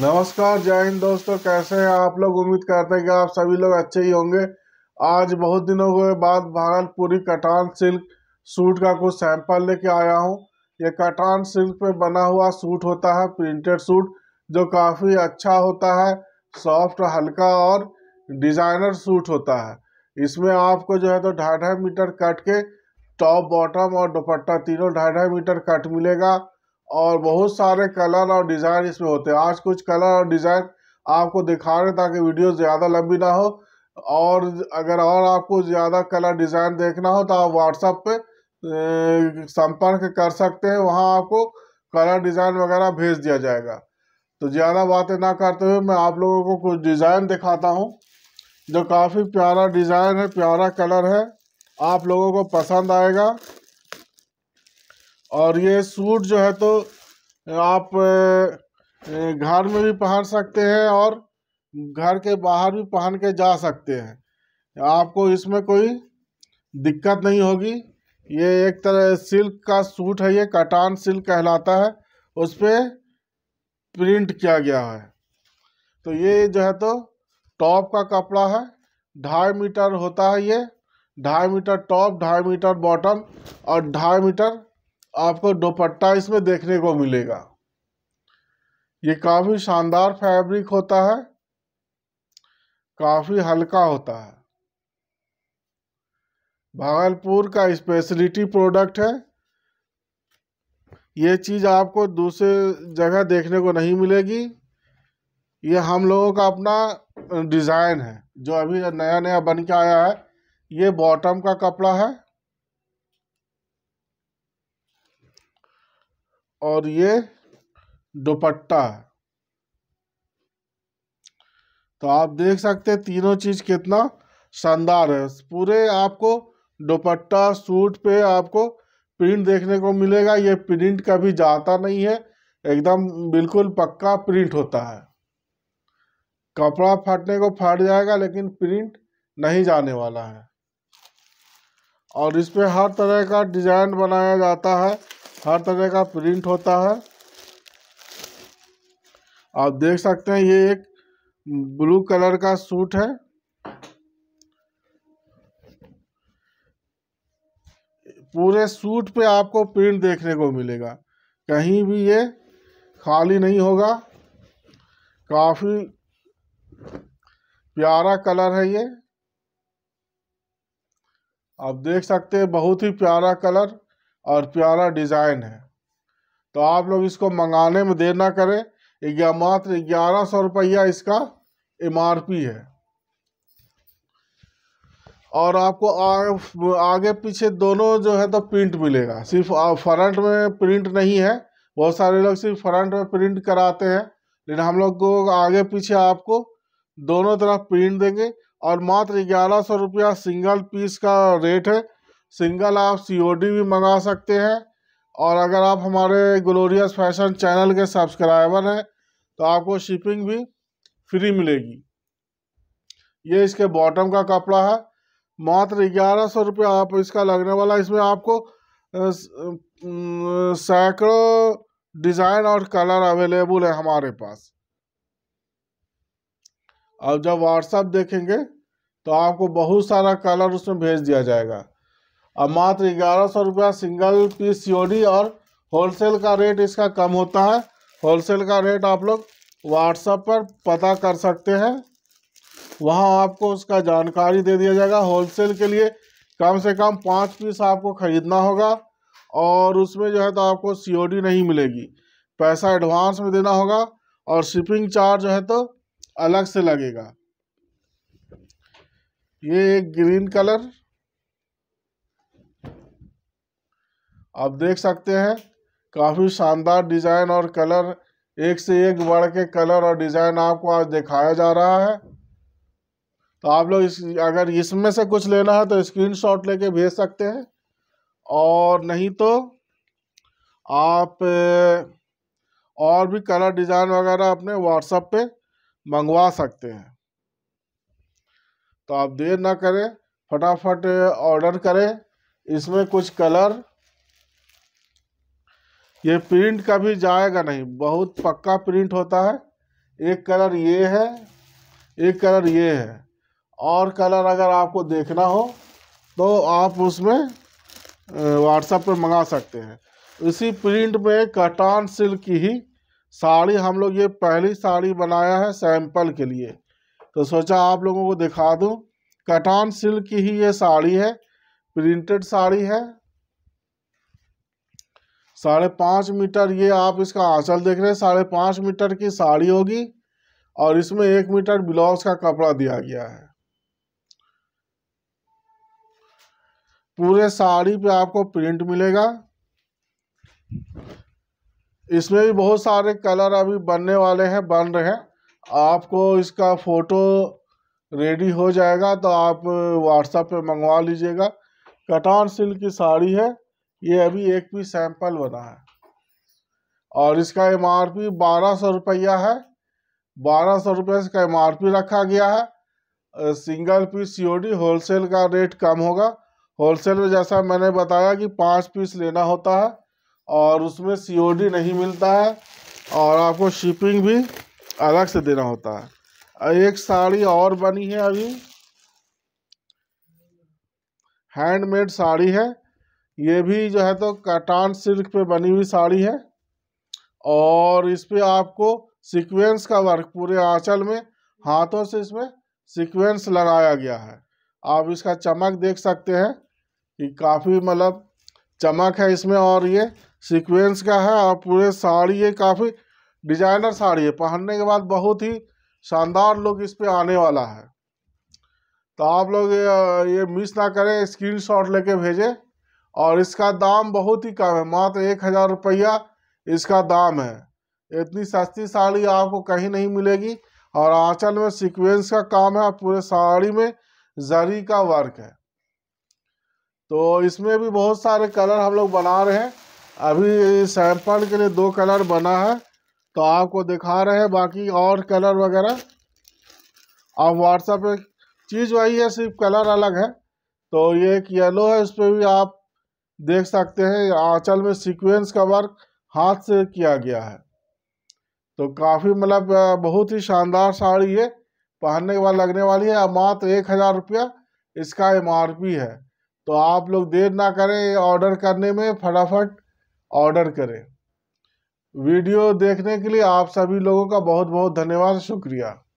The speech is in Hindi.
नमस्कार जय हिंद दोस्तों कैसे हैं आप लोग उम्मीद करते हैं कि आप सभी लोग अच्छे ही होंगे आज बहुत दिनों के बाद भागलपुरी कटान सिल्क सूट का कुछ सैंपल लेके आया हूँ ये कटान सिल्क पे बना हुआ सूट होता है प्रिंटेड सूट जो काफ़ी अच्छा होता है सॉफ्ट हल्का और डिज़ाइनर सूट होता है इसमें आपको जो है तो ढाई मीटर कट के टॉप बॉटम और दुपट्टा तीनों ढाई मीटर कट मिलेगा और बहुत सारे कलर और डिज़ाइन इसमें होते हैं आज कुछ कलर और डिज़ाइन आपको दिखा रहे ताकि वीडियो ज़्यादा लंबी ना हो और अगर और आपको ज़्यादा कलर डिज़ाइन देखना हो तो आप व्हाट्सएप पे संपर्क कर सकते हैं वहाँ आपको कलर डिज़ाइन वगैरह भेज दिया जाएगा तो ज़्यादा बातें ना करते हुए मैं आप लोगों को कुछ डिज़ाइन दिखाता हूँ जो काफ़ी प्यारा डिज़ाइन है प्यारा कलर है आप लोगों को पसंद आएगा और ये सूट जो है तो आप घर में भी पहन सकते हैं और घर के बाहर भी पहन के जा सकते हैं आपको इसमें कोई दिक्कत नहीं होगी ये एक तरह सिल्क का सूट है ये कटान सिल्क कहलाता है उस पर प्रिंट किया गया है तो ये जो है तो टॉप का कपड़ा है ढाई मीटर होता है ये ढाई मीटर टॉप ढाई मीटर बॉटम और ढाई मीटर आपको दोपट्टा इसमें देखने को मिलेगा ये काफ़ी शानदार फैब्रिक होता है काफ़ी हल्का होता है भागलपुर का स्पेशलिटी प्रोडक्ट है ये चीज़ आपको दूसरे जगह देखने को नहीं मिलेगी ये हम लोगों का अपना डिज़ाइन है जो अभी नया नया बन के आया है ये बॉटम का कपड़ा है और ये दुपट्टा है तो आप देख सकते हैं तीनों चीज़ कितना शानदार है पूरे आपको दुपट्टा सूट पे आपको प्रिंट देखने को मिलेगा ये प्रिंट कभी जाता नहीं है एकदम बिल्कुल पक्का प्रिंट होता है कपड़ा फटने को फट जाएगा लेकिन प्रिंट नहीं जाने वाला है और इस पे हर तरह का डिजाइन बनाया जाता है हर तरह का प्रिंट होता है आप देख सकते हैं ये एक ब्लू कलर का सूट है पूरे सूट पे आपको प्रिंट देखने को मिलेगा कहीं भी ये खाली नहीं होगा काफ़ी प्यारा कलर है ये आप देख सकते हैं बहुत ही प्यारा कलर और प्यारा डिज़ाइन है तो आप लोग इसको मंगाने में देर ना करें मात्र ग्यारह सौ रुपया इसका एम है और आपको आगे, आगे पीछे दोनों जो है तो प्रिंट मिलेगा सिर्फ फ्रंट में प्रिंट नहीं है बहुत सारे लोग सिर्फ फ्रंट में प्रिंट कराते हैं लेकिन हम लोग को आगे पीछे आपको दोनों तरफ प्रिंट देंगे और मात्र ग्यारह सौ रुपया सिंगल पीस का रेट है सिंगल आप सी भी मंगा सकते हैं और अगर आप हमारे ग्लोरियस फैशन चैनल के सब्सक्राइबर हैं तो आपको शिपिंग भी फ्री मिलेगी ये इसके बॉटम का कपड़ा है मात्र ग्यारह सौ रुपये आप इसका लगने वाला इसमें आपको सैकड़ों डिज़ाइन और कलर अवेलेबल है हमारे पास और जब व्हाट्सअप देखेंगे तो आपको बहुत सारा कलर उसमें भेज दिया जाएगा और मात्र ग्यारह सौ रुपया सिंगल पीस सीओडी और होलसेल का रेट इसका कम होता है होलसेल का रेट आप लोग व्हाट्सएप पर पता कर सकते हैं वहाँ आपको उसका जानकारी दे दिया जाएगा होलसेल के लिए कम से कम पाँच पीस आपको ख़रीदना होगा और उसमें जो है तो आपको सीओडी नहीं मिलेगी पैसा एडवांस में देना होगा और शिपिंग चार्ज जो है तो अलग से लगेगा ये एक ग्रीन कलर आप देख सकते हैं काफ़ी शानदार डिज़ाइन और कलर एक से एक बढ़ के कलर और डिज़ाइन आपको आज दिखाया जा रहा है तो आप लोग इस अगर इसमें से कुछ लेना है तो स्क्रीनशॉट लेके भेज सकते हैं और नहीं तो आप और भी कलर डिज़ाइन वगैरह अपने व्हाट्सएप पे मंगवा सकते हैं तो आप देर ना करें फटाफट ऑर्डर करें इसमें कुछ कलर ये प्रिंट कभी जाएगा नहीं बहुत पक्का प्रिंट होता है एक कलर ये है एक कलर ये है और कलर अगर आपको देखना हो तो आप उसमें व्हाट्सएप पर मंगा सकते हैं इसी प्रिंट में कटान सिल्क की ही साड़ी हम लोग ये पहली साड़ी बनाया है सैंपल के लिए तो सोचा आप लोगों को दिखा दूँ कटान सिल्क की ही ये साड़ी है प्रिंटेड साड़ी है साढ़े पाँच मीटर ये आप इसका आंचल देख रहे हैं साढ़े पाँच मीटर की साड़ी होगी और इसमें एक मीटर ब्लाउज का कपड़ा दिया गया है पूरे साड़ी पे आपको प्रिंट मिलेगा इसमें भी बहुत सारे कलर अभी बनने वाले हैं बन रहे हैं आपको इसका फ़ोटो रेडी हो जाएगा तो आप व्हाट्सएप पे मंगवा लीजिएगा कटान सिल्क की साड़ी है ये अभी एक भी सैंपल बना है और इसका एम आर पी बारह सौ रुपया है बारह सौ रुपये इसका एम आर पी रखा गया है single piece C O D wholesale का रेट कम होगा होलसेल में जैसा मैंने बताया कि पाँच पीस लेना होता है और उसमें सी ओ डी नहीं मिलता है और आपको शिपिंग भी अलग से देना होता है एक साड़ी और बनी है अभी हैंडमेड साड़ी है ये भी जो है तो कटान सिल्क पे बनी हुई साड़ी है और इस पर आपको सीक्वेंस का वर्क पूरे आंचल में हाथों से इसमें सीक्वेंस लगाया गया है आप इसका चमक देख सकते हैं कि काफ़ी मतलब चमक है इसमें और ये सीक्वेंस का है और पूरे साड़ी ये काफ़ी डिजाइनर साड़ी है पहनने के बाद बहुत ही शानदार लुक इस पर आने वाला है तो आप लोग ये, ये मिस ना करें स्क्रीनशॉट लेके भेजें और इसका दाम बहुत ही कम है मात्र एक हज़ार रुपया इसका दाम है इतनी सस्ती साड़ी आपको कहीं नहीं मिलेगी और आंचल में सीक्वेंस का काम है और पूरे साड़ी में जरी का वर्क है तो इसमें भी बहुत सारे कलर हम लोग बना रहे हैं अभी सैंपल के लिए दो कलर बना है तो आपको दिखा रहे हैं बाकी और कलर वगैरह आप व्हाट्सएप पे चीज़ वही है सिर्फ कलर अलग है तो ये एक येलो है इस पर भी आप देख सकते हैं आंचल में सीक्वेंस का वर्क हाथ से किया गया है तो काफ़ी मतलब बहुत ही शानदार साड़ी है पहनने के बाद लगने वाली है मात्र एक हज़ार रुपया इसका एम है तो आप लोग देर ना करें ऑर्डर करने में फटाफट ऑर्डर करें वीडियो देखने के लिए आप सभी लोगों का बहुत बहुत धन्यवाद शुक्रिया